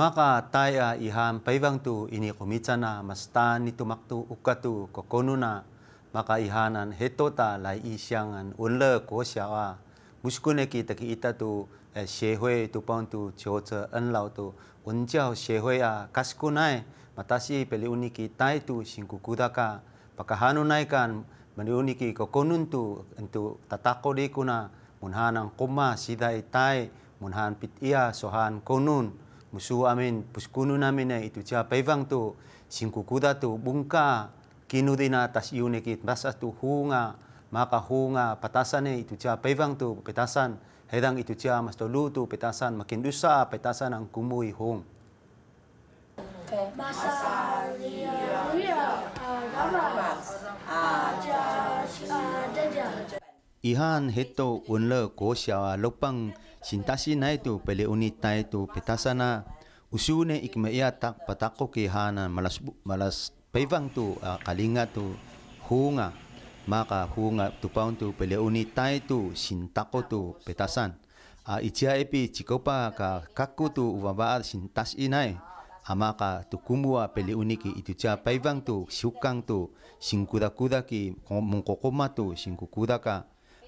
Maka taya iham paivang tu ini komicana mastan nitu maktu ukatu kokonuna. Maka ihanan hetota lai isyangan unle kosyawa syawa. Muskune ki taki ita tu eh, shehui tu pang tu choce en tu unjau shehui a ya kaskunai. Matasi peli uniki tai tu singkukudaka. Pakahanu naikan menuniki kokonun tu entu tatako kuna, Munhanang kuma sidai tai munhan pit ia sohan konun musuh amin puskunu namin na eh. itu cia pevang tu singkukuda tu bungka kinudina tas iunekit basa tu hunga maka hunga patasan ni eh. itu cia pevang tu petasan hedang itu cia mas tolu tu petasan makin dusa petasan ang kumui hung Masa dia, dia, agama, ajar ihan heto unle ko syawa lopang sintasi na itu pele itu petasana usune ikme ia tak patako ke malas malas pevang tu uh, kalinga tu hunga maka hunga tu paun tu pele itu sintako tu petasan a uh, cikopa ka kaku tu uwabaat sintasi inai amaka tu kumua pele itu cha pevang tu sukang tu singkuda kuda ki mongkokoma tu singkukuda ka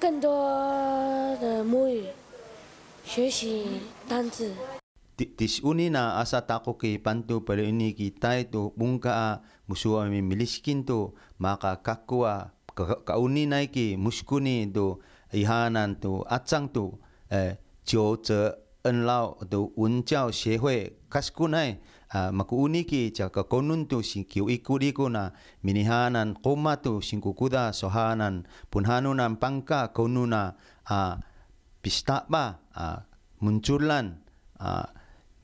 更多的母语学习单词。disunina asa t a k o kipantu pero i n i k i t a i tu bunga k a musuami miliskin tu maka kakua kauninaiki muskuni tu ihanan tu atang tu eh Jose Enlo a tu Wenjiao 协 e k a s k u n a i Ah, maku uniki ki chaka konun tu singkiu ikuri kuna minihanan komatu singkukuda sohanan punhanunan pangka konuna uh, pistaba uh, munculan uh,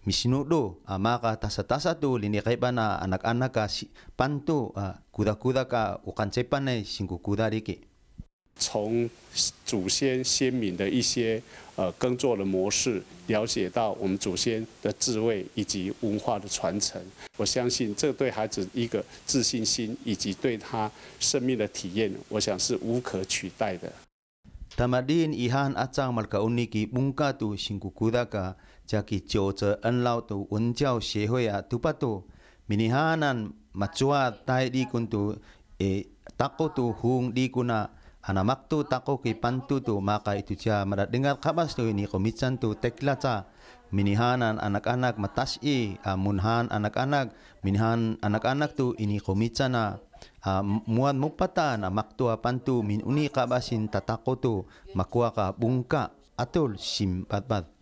misinudo uh, maka tasa-tasa tu linikaiba na anak-anak ka si, pantu uh, kuda-kuda ka ukancepan na singkukuda riki. 从祖先先民的一些呃耕作的模式，了解到我们祖先的智慧以及文化的传承。我相信这对孩子一个自信心，以及对他生命的体验，我想是无可取代的。那么，你以前阿张嘛，格五年级搬家都辛苦苦大家，才给九泽恩老都文教协会啊，对不对？你以前那嘛做啊，大一点工都，也打过都红一点呐。Anak maktu tako ki pantu tu maka itu cia madat dengar kabas tu ini komitsan tu teklaca minihanan anak-anak matasi amunhan ah, anak-anak minihan anak-anak tu ini komitsana ah. ah, muat mupatan nah, maktu pantu min uni kabasin tatako tu makua bungka atul sim bat bat